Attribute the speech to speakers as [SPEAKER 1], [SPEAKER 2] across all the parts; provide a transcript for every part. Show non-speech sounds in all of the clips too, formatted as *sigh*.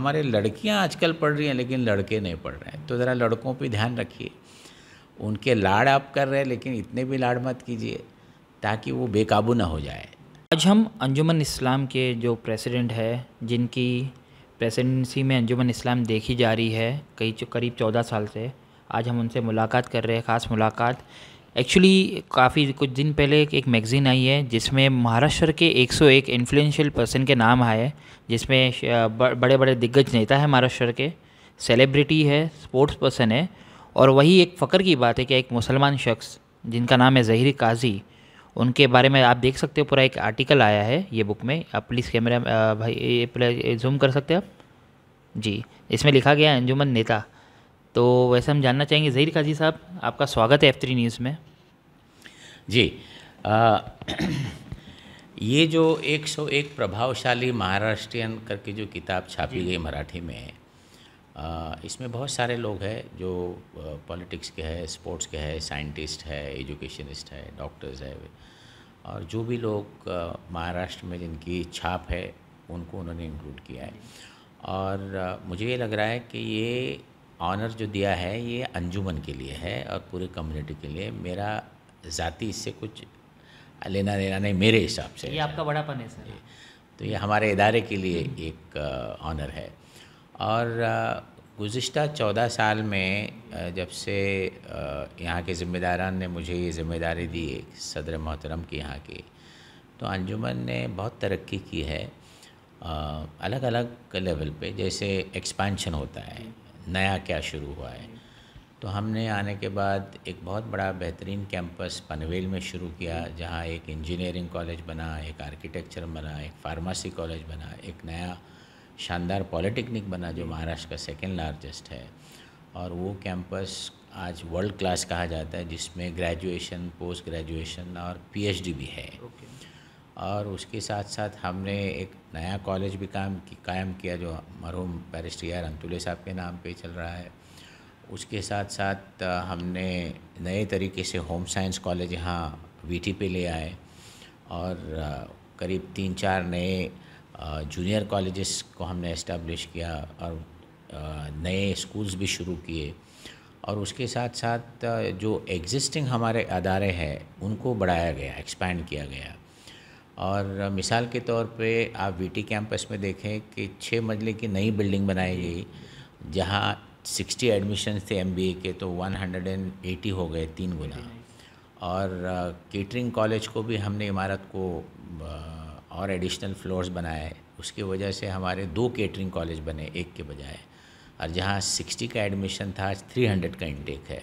[SPEAKER 1] हमारे लड़कियां आजकल पढ़ रही हैं लेकिन लड़के नहीं पढ़ रहे हैं तो ज़रा लड़कों पर ध्यान रखिए उनके लाड़ आप कर रहे हैं लेकिन इतने भी लाड़ मत कीजिए ताकि वो बेकाबू ना हो जाए आज हम अंजुमन इस्लाम के जो
[SPEAKER 2] प्रेसिडेंट है जिनकी प्रेसिडेंसी में अंजुमन इस्लाम देखी जा रही है कई करीब चौदह साल से आज हम उनसे मुलाकात कर रहे हैं ख़ास मुलाकात एक्चुअली काफ़ी कुछ दिन पहले एक मैगज़ीन आई है जिसमें महाराष्ट्र के 101 इन्फ्लुएंशियल पर्सन के नाम आए जिसमें बड़े बड़े दिग्गज नेता है महाराष्ट्र के सेलिब्रिटी है स्पोर्ट्स पर्सन है और वही एक फ़ख्र की बात है कि एक मुसलमान शख्स जिनका नाम है जहरी काजी उनके बारे में आप देख सकते हो पूरा एक आर्टिकल आया है ये बुक में आप प्लीज़ कैमरा भाई जूम कर सकते हैं आप जी इसमें लिखा गया अंजुमन नेता तो वैसे हम जानना चाहेंगे ज़हीर खाजी साहब आपका स्वागत है एफ थ्री न्यूज़ में
[SPEAKER 1] जी आ, *clears throat* ये जो 101 प्रभावशाली महाराष्ट्रियन करके जो किताब छापी गई मराठी में आ, इसमें बहुत सारे लोग हैं जो पॉलिटिक्स के हैं स्पोर्ट्स के हैं साइंटिस्ट है एजुकेशनिस्ट है डॉक्टर्स है और जो भी लोग महाराष्ट्र में जिनकी छाप है उनको उन्होंने इंक्लूड किया है और आ, मुझे ये लग रहा है कि ये ऑनर जो दिया है ये अंजुमन के लिए है और पूरे कम्युनिटी के लिए मेरा ज़ाती इससे कुछ लेना देना नहीं मेरे हिसाब से ये
[SPEAKER 2] आपका बड़ापन है सर
[SPEAKER 1] तो ये हमारे इदारे के लिए एक ऑनर है और गुज्त चौदह साल में जब से यहाँ के ज़िम्मेदारान ने मुझे ये ज़िम्मेदारी दी सदर मोहतरम की यहाँ की तो अंजुमन ने बहुत तरक्की की है अलग अलग लेवल पे जैसे एक्सपेंशन होता है नया क्या शुरू हुआ है तो हमने आने के बाद एक बहुत बड़ा बेहतरीन कैंपस पनवेल में शुरू किया जहाँ एक इंजीनियरिंग कॉलेज बना एक आर्किटेक्चर बना एक फार्मेसी कॉलेज बना एक नया शानदार पॉलिटेक्निक बना जो महाराष्ट्र का सेकेंड लार्जेस्ट है और वो कैंपस आज वर्ल्ड क्लास कहा जाता है जिसमें ग्रेजुएशन पोस्ट ग्रेजुएशन और पीएचडी भी है okay. और उसके साथ साथ हमने एक नया कॉलेज भी काम की कायम किया जो मरहूम बैरिस्टर आर साहब के नाम पे चल रहा है उसके साथ साथ हमने नए तरीके से होम साइंस कॉलेज यहाँ वीटी पे ले आए और करीब तीन चार नए जूनियर कॉलेजेस को हमने इस्टेब्लिश किया और नए स्कूल्स भी शुरू किए और उसके साथ साथ जो एग्जिस्टिंग हमारे अदारे हैं उनको बढ़ाया गया एक्सपैंड किया गया और मिसाल के तौर पे आप वीटी कैंपस में देखें कि छः मजले की नई बिल्डिंग बनाई गई जहाँ 60 एडमिशन थे एम के तो 180 हो गए तीन गुना और केटरिंग कॉलेज को भी हमने इमारत को और एडिशनल फ्लोर्स बनाए उसकी वजह से हमारे दो केटरिंग कॉलेज बने एक के बजाय और जहाँ 60 का एडमिशन था आज 300 का इंटेक है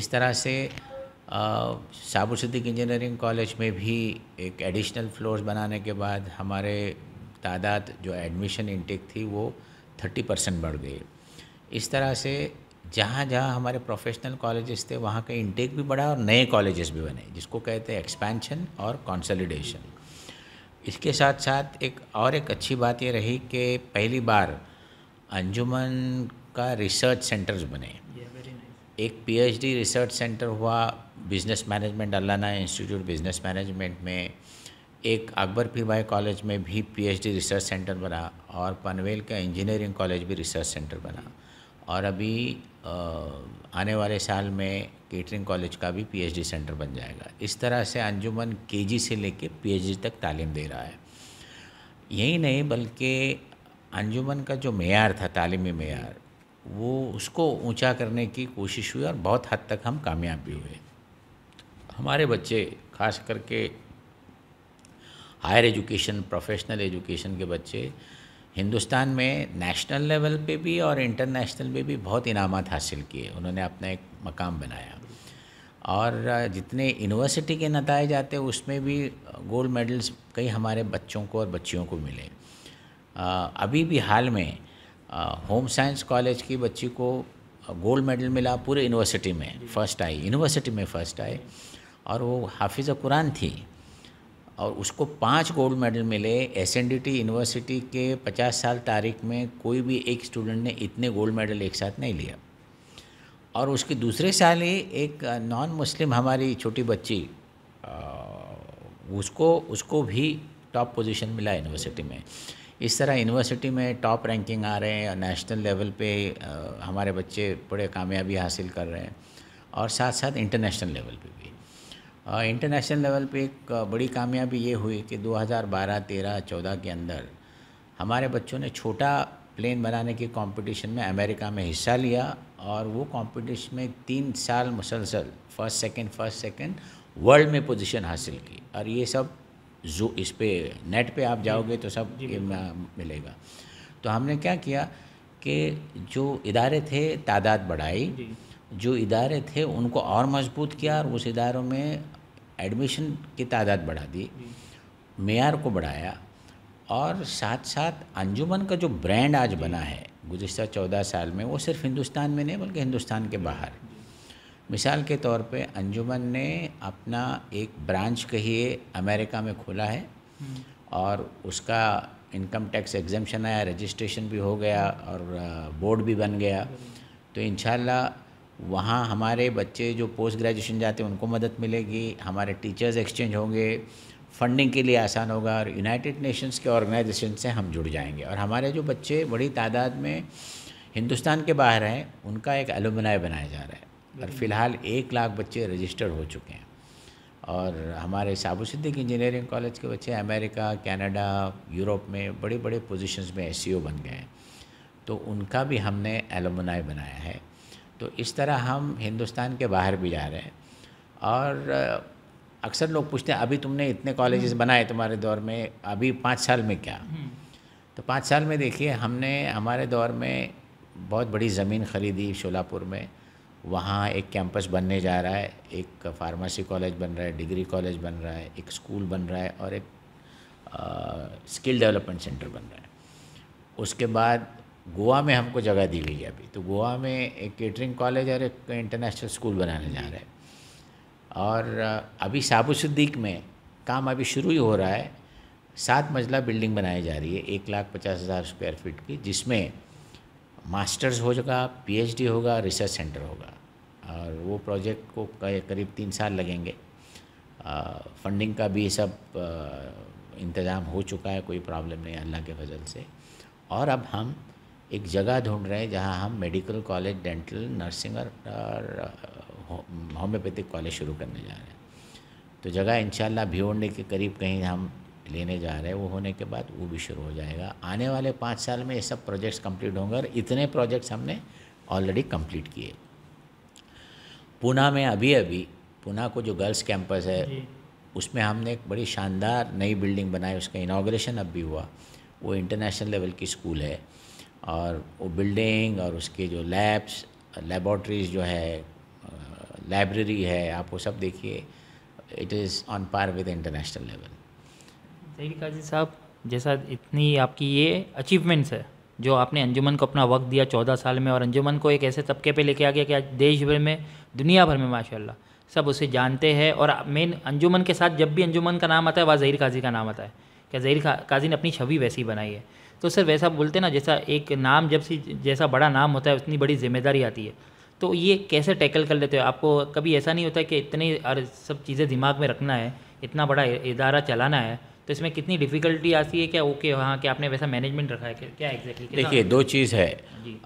[SPEAKER 1] इस तरह से साबु सिद्दीक इंजीनियरिंग कॉलेज में भी एक एडिशनल फ्लोर्स बनाने के बाद हमारे तादाद जो एडमिशन इनटेक थी वो थर्टी परसेंट बढ़ गई इस तरह से जहाँ जहाँ हमारे प्रोफेशनल कॉलेजेस थे वहाँ का इनटेक भी बढ़ा और नए कॉलेजेस भी बने जिसको कहते हैं एक्सपेंशन और कॉन्सलिडेशन इसके साथ साथ एक और एक अच्छी बात ये रही कि पहली बार अंजुमन का रिसर्च सेंटर्स बने yeah, एक पीएचडी रिसर्च सेंटर हुआ business management Allana institute business management में एक अकबर भाई कॉलेज में भी पीएचडी रिसर्च सेंटर बना और पनवेल का इंजीनियरिंग कॉलेज भी रिसर्च सेंटर बना और अभी आने वाले साल में केटरिंग कॉलेज का भी पीएचडी सेंटर बन जाएगा इस तरह से अंजुमन केजी से लेके पीएचडी तक तालीम दे रहा है यही नहीं बल्कि अंजुमन का जो मैार था तालीमी मैार वो उसको ऊंचा करने की कोशिश हुई और बहुत हद तक हम कामयाब भी हुए हमारे बच्चे खास करके हायर एजुकेशन प्रोफेशनल एजुकेशन के बच्चे हिंदुस्तान में नेशनल लेवल पे भी और इंटरनेशनल पे भी बहुत इनाम हासिल किए उन्होंने अपना एक मकाम बनाया और जितने यूनिवर्सिटी के नतज आते उसमें भी गोल्ड मेडल्स कई हमारे बच्चों को और बच्चियों को मिले अभी भी हाल में होम साइंस कॉलेज की बच्ची को गोल्ड मेडल मिला पूरे यूनिवर्सिटी में फर्स्ट आई यूनिवर्सिटी में फर्स्ट आई और वो हाफिज़ कुरान थी और उसको पांच गोल्ड मेडल मिले एस यूनिवर्सिटी के पचास साल तारीख में कोई भी एक स्टूडेंट ने इतने गोल्ड मेडल एक साथ नहीं लिया और उसके दूसरे साल ही एक नॉन मुस्लिम हमारी छोटी बच्ची उसको उसको भी टॉप पोजीशन मिला यूनिवर्सिटी में इस तरह यूनिवर्सिटी में टॉप रैंकिंग आ रहे हैं और नेशनल लेवल पे हमारे बच्चे बड़े कामयाबी हासिल कर रहे हैं और साथ साथ इंटरनेशनल लेवल पे भी इंटरनेशनल लेवल पे एक बड़ी कामयाबी ये हुई कि 2012, 13, 14 के अंदर हमारे बच्चों ने छोटा प्लेन बनाने की कंपटीशन में अमेरिका में हिस्सा लिया और वो कंपटीशन में तीन साल मुसलसल first second first second world में पोजीशन हासिल की और ये सब जू इस पर नेट पे आप जाओगे तो सब मिलेगा तो हमने क्या किया कि जो इदारे थे तादाद बढ़ाई जो इदारे थे उनको और मजबूत किया और उस इदारों में एडमिशन की तादाद बढ़ा दी मेयार को बढ़ाया और साथ साथ अंजुमन का जो ब्रांड आज बना है गुजशत चौदह साल में वो सिर्फ हिंदुस्तान में नहीं बल्कि हिंदुस्तान के बाहर मिसाल के तौर पे अंजुमन ने अपना एक ब्रांच कहिए अमेरिका में खोला है हम्म। और उसका इनकम टैक्स एग्जामेशन आया रजिस्ट्रेशन भी हो गया और बोर्ड भी बन गया तो इन वहाँ हमारे बच्चे जो पोस्ट ग्रेजुएशन जाते हैं उनको मदद मिलेगी हमारे टीचर्स एक्सचेंज होंगे फंडिंग के लिए आसान होगा और यूनाइटेड नेशंस के ऑर्गेनाइजेशन से हम जुड़ जाएंगे और हमारे जो बच्चे बड़ी तादाद में हिंदुस्तान के बाहर हैं उनका एक एलुमनाय बनाया जा रहा है और फिलहाल एक लाख बच्चे रजिस्टर्ड हो चुके हैं और हमारे साबु सिद्दीक इंजीनियरिंग कॉलेज के बच्चे अमेरिका कनाडा यूरोप में बड़े बड़े पोजीशंस में एस बन गए हैं तो उनका भी हमने एलोमनाई बनाया है तो इस तरह हम हिंदुस्तान के बाहर भी जा रहे हैं और अक्सर लोग पूछते हैं अभी तुमने इतने कॉलेजेस हम्म। बनाए तुम्हारे दौर में अभी पाँच साल में क्या हम्म। तो पाँच साल में देखिए हमने हमारे दौर में बहुत बड़ी ज़मीन ख़रीदी शोलापुर में वहाँ एक कैंपस बनने जा रहा है एक फार्मेसी कॉलेज बन रहा है डिग्री कॉलेज बन रहा है एक स्कूल बन रहा है और एक स्किल डेवलपमेंट सेंटर बन रहा है उसके बाद गोवा में हमको जगह दी गई है अभी तो गोवा में एक केटरिंग कॉलेज और एक इंटरनेशनल स्कूल बनाने जा रहा है और अभी साबुसद्दीक में काम अभी शुरू ही हो रहा है सात मंजिला बिल्डिंग बनाई जा रही है एक लाख पचास हज़ार स्क्वायर फीट की जिसमें मास्टर्स हो जाएगा पीएचडी होगा रिसर्च सेंटर होगा और वो प्रोजेक्ट को करीब तीन साल लगेंगे फंडिंग का भी सब इंतज़ाम हो चुका है कोई प्रॉब्लम नहीं अल्लाह के फजल से और अब हम एक जगह ढूंढ रहे हैं जहां हम मेडिकल कॉलेज डेंटल नर्सिंग और होम्योपैथिक कॉलेज शुरू करने जा रहे हैं तो जगह इंशाल्लाह भिवंडे के करीब कहीं हम लेने जा रहे हैं वो होने के बाद वो भी शुरू हो जाएगा आने वाले पाँच साल में ये सब प्रोजेक्ट्स कंप्लीट होंगे और इतने प्रोजेक्ट्स हमने ऑलरेडी कंप्लीट किए पूना में अभी अभी पूना को जो गर्ल्स कैंपस है उसमें हमने एक बड़ी शानदार नई बिल्डिंग बनाई उसका इनाग्रेशन अब भी हुआ वो इंटरनेशनल लेवल की स्कूल है और वो बिल्डिंग और उसके जो लैब्स लेबॉर्ट्रीज जो है लाइब्रेरी है आप वो सब देखिए it is on par with international level
[SPEAKER 2] काजी साहब जैसा इतनी आपकी ये अचीवमेंट्स है जो आपने अंजुमन को अपना वक्त दिया चौदह साल में और अंजुमन को एक ऐसे तबके पे लेके आ गया कि आज देश भर में दुनिया भर में माशाल्लाह सब उसे जानते हैं और मेन अंजुमन के साथ जब भी अंजुमन का नाम आता है वह जहीर काजी का नाम आता है क्या जहीर काजी ने अपनी छवि वैसी बनाई है तो सर वैसा बोलते ना जैसा एक नाम जब सी जैसा बड़ा नाम होता है उतनी बड़ी जिम्मेदारी आती है तो ये कैसे टैकल कर लेते हो आपको कभी ऐसा नहीं होता कि इतनी सब चीज़ें दिमाग में रखना है इतना बड़ा इदारा चलाना है तो इसमें कितनी डिफ़िकल्टी आती है क्या ओके हाँ कि आपने वैसा मैनेजमेंट रखा है क्या एग्जैक्टली exactly? देखिए दो
[SPEAKER 1] चीज़ है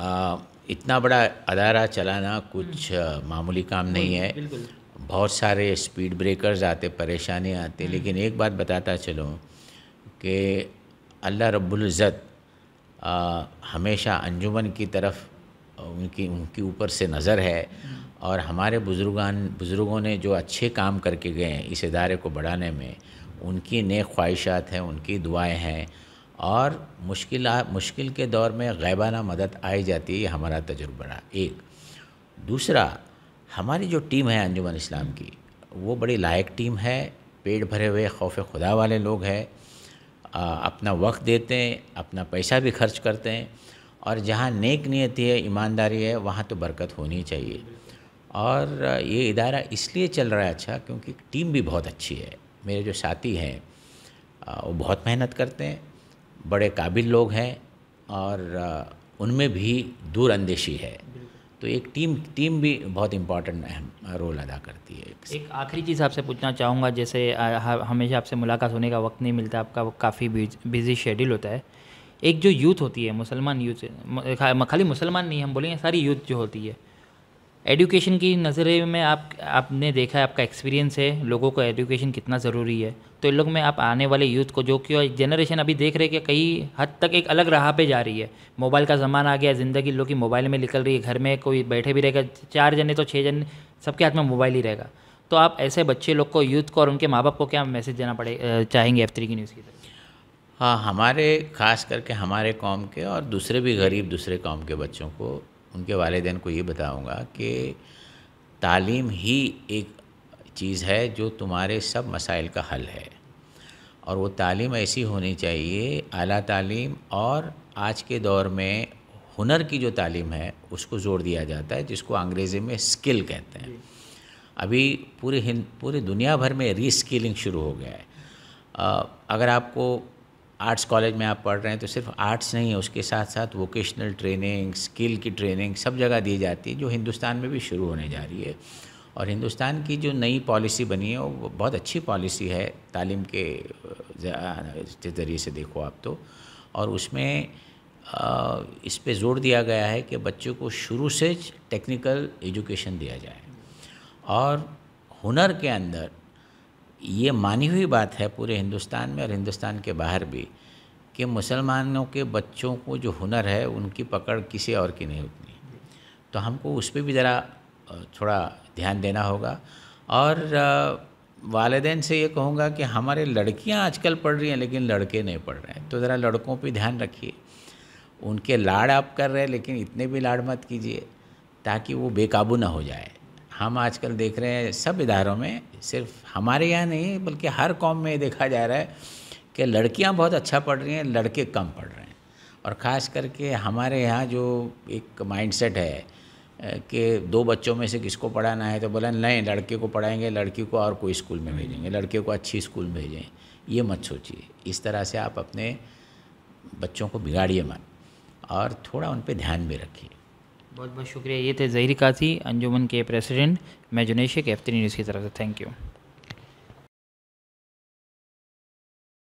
[SPEAKER 1] आ, इतना बड़ा अदारा चलाना कुछ हम्म। मामूली काम नहीं है बहुत सारे स्पीड ब्रेकर्स आते परेशानी आते हम्म। लेकिन एक बात बताता चलो कि अल्लाह रबुल्ज़त हमेशा अंजुमन की तरफ उनकी उनके ऊपर से नज़र है हम्म। और हमारे बुज़ुर्गान बुज़ुर्गों ने जो अच्छे काम करके गए हैं इस इदारे को बढ़ाने में उनकी नेक ख्वाहिशात हैं उनकी दुआएं हैं और मुश्किल मुश्किल के दौर में गैबाना मदद आई जाती है हमारा तजुर्बा एक दूसरा हमारी जो टीम है अंजुमन इस्लाम की वो बड़ी लायक टीम है पेट भरे हुए खौफ खुदा वाले लोग हैं अपना वक्त देते हैं अपना पैसा भी खर्च करते हैं और जहाँ नेक नीयत है ईमानदारी है वहाँ तो बरकत होनी चाहिए और ये इदारा इसलिए चल रहा है अच्छा क्योंकि टीम भी बहुत अच्छी है मेरे जो साथी हैं वो बहुत मेहनत करते हैं बड़े काबिल लोग हैं और उनमें भी दूर अंदेशी है तो एक टीम टीम भी बहुत इम्पॉर्टेंट अहम रोल अदा करती
[SPEAKER 2] है एक आखिरी चीज़ आपसे पूछना चाहूँगा जैसे हमेशा आपसे मुलाकात होने का वक्त नहीं मिलता आपका काफ़ी बिजी शेड्यूल होता है एक जो यूथ होती है मुसलमान यूथ खाली मुसलमान नहीं हम बोलेंगे सारी यूथ जो होती है एडुकेशन की नज़रे में आप आपने देखा है आपका एक्सपीरियंस है लोगों को एडुकेशन कितना ज़रूरी है तो इन लोग में आप आने वाले यूथ को जो कि जनरेशन अभी देख रहे हैं कि कई हद तक एक अलग राह पे जा रही है मोबाइल का ज़माना आ गया ज़िंदगी लोग की मोबाइल में निकल रही है घर में कोई बैठे भी रहेगा चार जने तो छः जने सबके हाथ में मोबाइल ही रहेगा तो आप ऐसे बच्चे लोग को यूथ को और
[SPEAKER 1] उनके माँ बाप को क्या मैसेज देना पड़े चाहेंगे एफ की न्यूज़ की तरफ हाँ हमारे ख़ास करके हमारे कौम के और दूसरे भी गरीब दूसरे कॉम के बच्चों को उनके वालदेन को ये बताऊँगा कि तालीम ही एक चीज़ है जो तुम्हारे सब मसाइल का हल है और वो तालीम ऐसी होनी चाहिए आला तालीम और आज के दौर में हुनर की जो तालीम है उसको ज़ोर दिया जाता है जिसको अंग्रेज़ी में स्किल कहते हैं अभी पूरे हिंद पूरे दुनिया भर में रीस्किलिंग शुरू हो गया है अगर आपको आर्ट्स कॉलेज में आप पढ़ रहे हैं तो सिर्फ आर्ट्स नहीं है उसके साथ साथ वोकेशनल ट्रेनिंग स्किल की ट्रेनिंग सब जगह दी जाती है जो हिंदुस्तान में भी शुरू होने जा रही है और हिंदुस्तान की जो नई पॉलिसी बनी है वो बहुत अच्छी पॉलिसी है तालीम के ज़रिए से देखो आप तो और उसमें इस पर जोर दिया गया है कि बच्चों को शुरू से टेक्निकल एजुकेशन दिया जाए और हुनर के अंदर ये मानी हुई बात है पूरे हिंदुस्तान में और हिंदुस्तान के बाहर भी कि मुसलमानों के बच्चों को जो हुनर है उनकी पकड़ किसी और की नहीं उतनी तो हमको उस पर भी ज़रा थोड़ा ध्यान देना होगा और वालदेन से ये कहूँगा कि हमारे लड़कियाँ आजकल पढ़ रही हैं लेकिन लड़के नहीं पढ़ रहे हैं तो ज़रा लड़कों पर ध्यान रखिए उनके लाड़ आप कर रहे हैं लेकिन इतने भी लाड़ मत कीजिए ताकि वो बेकाबू ना हो जाए हम आजकल देख रहे हैं सब इदारों में सिर्फ हमारे यहाँ नहीं बल्कि हर कौम में देखा जा रहा है कि लड़कियाँ बहुत अच्छा पढ़ रही हैं लड़के कम पढ़ रहे हैं और ख़ास करके हमारे यहाँ जो एक माइंडसेट है कि दो बच्चों में से किसको पढ़ाना है तो बोला नहीं लड़के को पढ़ाएंगे लड़की को और कोई स्कूल में भेजेंगे लड़के को अच्छी स्कूल में भेजें ये मत सोचिए इस तरह से आप अपने बच्चों को बिगाड़िए मत और थोड़ा उन पर ध्यान भी रखिए
[SPEAKER 2] बहुत बहुत शुक्रिया ये थे ज़हरी कासी अंजुमन के प्रेसिडेंट मैं जुनेश के एफ्तरी न्यूज़ की तरफ से थैंक यू